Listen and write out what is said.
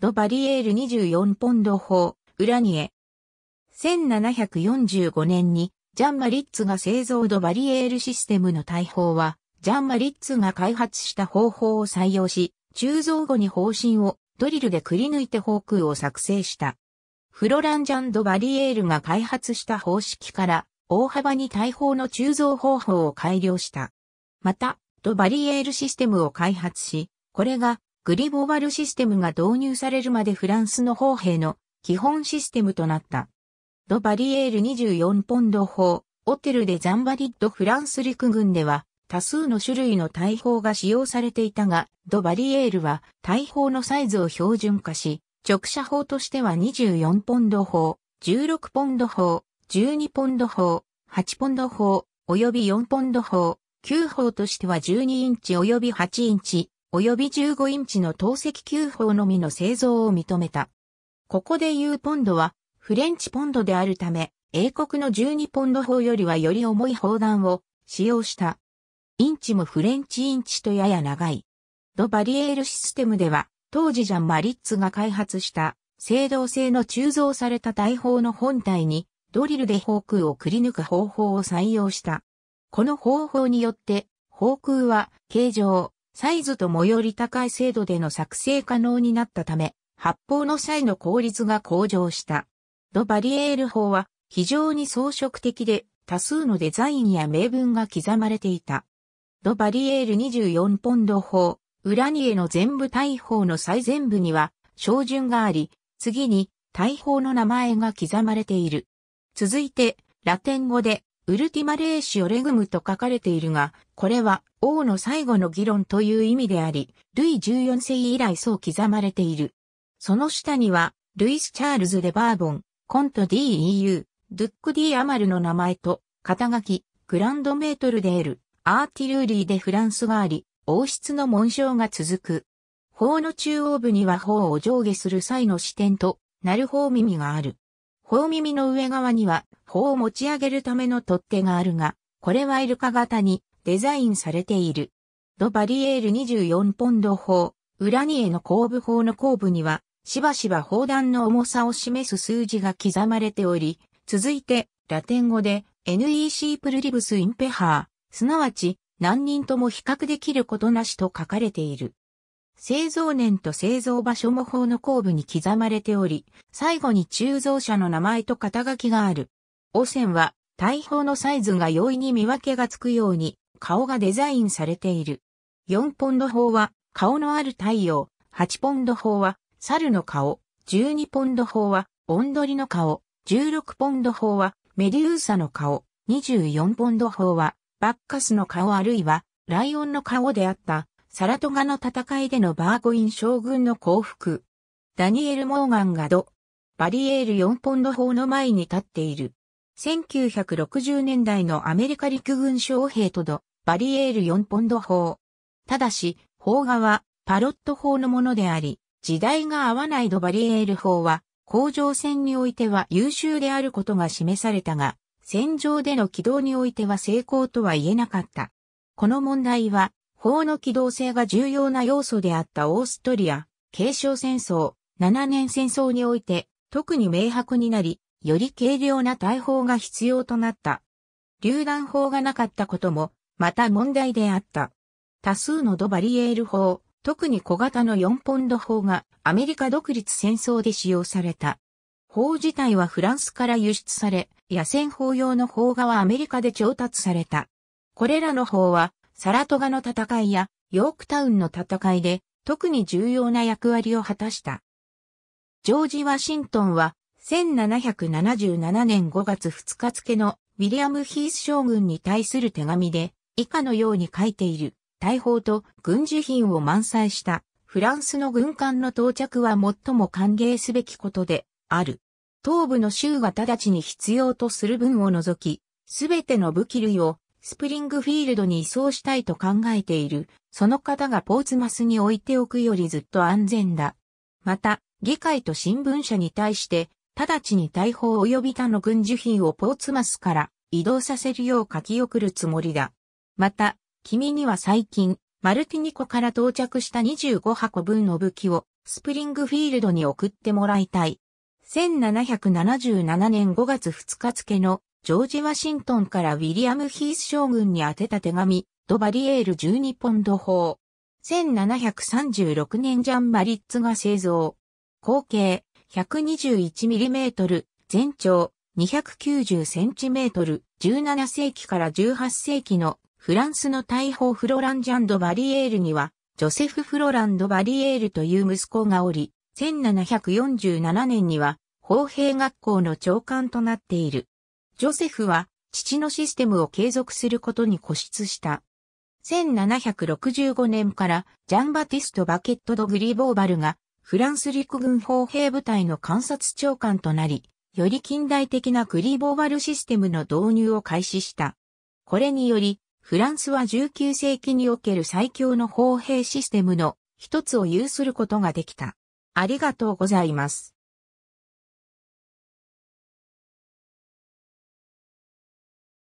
ド・バリエール24ポンド砲、ウラニエ。1745年に、ジャン・マリッツが製造ド・バリエールシステムの大砲は、ジャン・マリッツが開発した方法を採用し、鋳造後に方針をドリルでくり抜いて砲空を作成した。フロランジャン・ド・バリエールが開発した方式から大幅に大砲の鋳造方法を改良した。また、ド・バリエールシステムを開発し、これがグリボバルシステムが導入されるまでフランスの砲兵の基本システムとなった。ド・バリエール24ポンド砲、オテルでザンバリッドフランス陸軍では多数の種類の大砲が使用されていたが、ド・バリエールは大砲のサイズを標準化し、直射砲としては24ポンド砲、16ポンド砲、12ポンド砲、8ポンド砲、及び4ポンド砲、9砲としては12インチ及び8インチ、及び15インチの透析球砲のみの製造を認めた。ここで言うポンドは、フレンチポンドであるため、英国の12ポンド砲よりはより重い砲弾を使用した。インチもフレンチインチとやや長い。ドバリエールシステムでは、当時ジャン・マリッツが開発した、青銅製の鋳造された大砲の本体に、ドリルで砲空をくり抜く方法を採用した。この方法によって、砲空は、形状、サイズと最寄り高い精度での作成可能になったため、発砲の際の効率が向上した。ド・バリエール法は非常に装飾的で多数のデザインや名文が刻まれていた。ド・バリエール24ポンド砲、ウラニエの全部大砲の最前部には照準があり、次に大砲の名前が刻まれている。続いて、ラテン語でウルティマレーシオレグムと書かれているが、これは王の最後の議論という意味であり、ルイ14世以来そう刻まれている。その下には、ルイス・チャールズ・デ・バーボン、コント DEU、ドゥック・ディ・アマルの名前と、肩書き、グランドメートルで得る、アーティルーリーでフランスがあり、王室の紋章が続く。法の中央部には法を上下する際の視点と、なる法耳がある。小耳の上側には法を持ち上げるための取っ手があるが、これはイルカ型にデザインされている。ドバリエール24ポンド砲、ウラニエの後部砲の後部には、しばしば砲弾の重さを示す数字が刻まれており、続いて、ラテン語で、NEC プルリブスインペハー、すなわち、何人とも比較できることなしと書かれている。製造年と製造場所も法の後部に刻まれており、最後に鋳造者の名前と肩書きがある。汚染は、大砲のサイズが容易に見分けがつくように、顔がデザインされている。4ポンド砲は、顔のある太陽、8ポンド砲は、猿の顔、12ポンド砲は、オンドリの顔、16ポンド砲は、メデューサの顔、24ポンド砲は、バッカスの顔あるいは、ライオンの顔であった。サラトガの戦いでのバーゴイン将軍の降伏。ダニエル・モーガンがド、バリエール4ポンド砲の前に立っている。1960年代のアメリカ陸軍将兵とド、バリエール4ポンド砲。ただし、砲画はパロット砲のものであり、時代が合わないドバリエール砲は、工場戦においては優秀であることが示されたが、戦場での軌道においては成功とは言えなかった。この問題は、法の機動性が重要な要素であったオーストリア、継承戦争、7年戦争において、特に明白になり、より軽量な大砲が必要となった。榴弾砲がなかったことも、また問題であった。多数のドバリエール砲、特に小型の4ポンド砲がアメリカ独立戦争で使用された。砲自体はフランスから輸出され、野戦砲用の砲がはアメリカで調達された。これらの砲はサラトガの戦いやヨークタウンの戦いで特に重要な役割を果たした。ジョージ・ワシントンは1777年5月2日付のウィリアム・ヒース将軍に対する手紙で以下のように書いている大砲と軍需品を満載したフランスの軍艦の到着は最も歓迎すべきことである。東部の州が直ちに必要とする分を除き、すべての武器類をスプリングフィールドに移送したいと考えている、その方がポーツマスに置いておくよりずっと安全だ。また、議会と新聞社に対して、直ちに大砲及び他の軍需品をポーツマスから移動させるよう書き送るつもりだ。また、君には最近、マルティニコから到着した25箱分の武器をスプリングフィールドに送ってもらいたい。1777年5月2日付のジョージ・ワシントンからウィリアム・ヒース将軍に宛てた手紙、ドバリエール12ポンド砲。1736年ジャン・マリッツが製造。口径 121mm、全長 290cm、17世紀から18世紀のフランスの大砲フロランジャン・ド・バリエールには、ジョセフ・フロランド・バリエールという息子がおり、1747年には、砲兵学校の長官となっている。ジョセフは父のシステムを継続することに固執した。1765年からジャンバティスト・バケット・ド・グリボーバルがフランス陸軍砲兵部隊の観察長官となり、より近代的なグリボーバルシステムの導入を開始した。これにより、フランスは19世紀における最強の砲兵システムの一つを有することができた。ありがとうございます。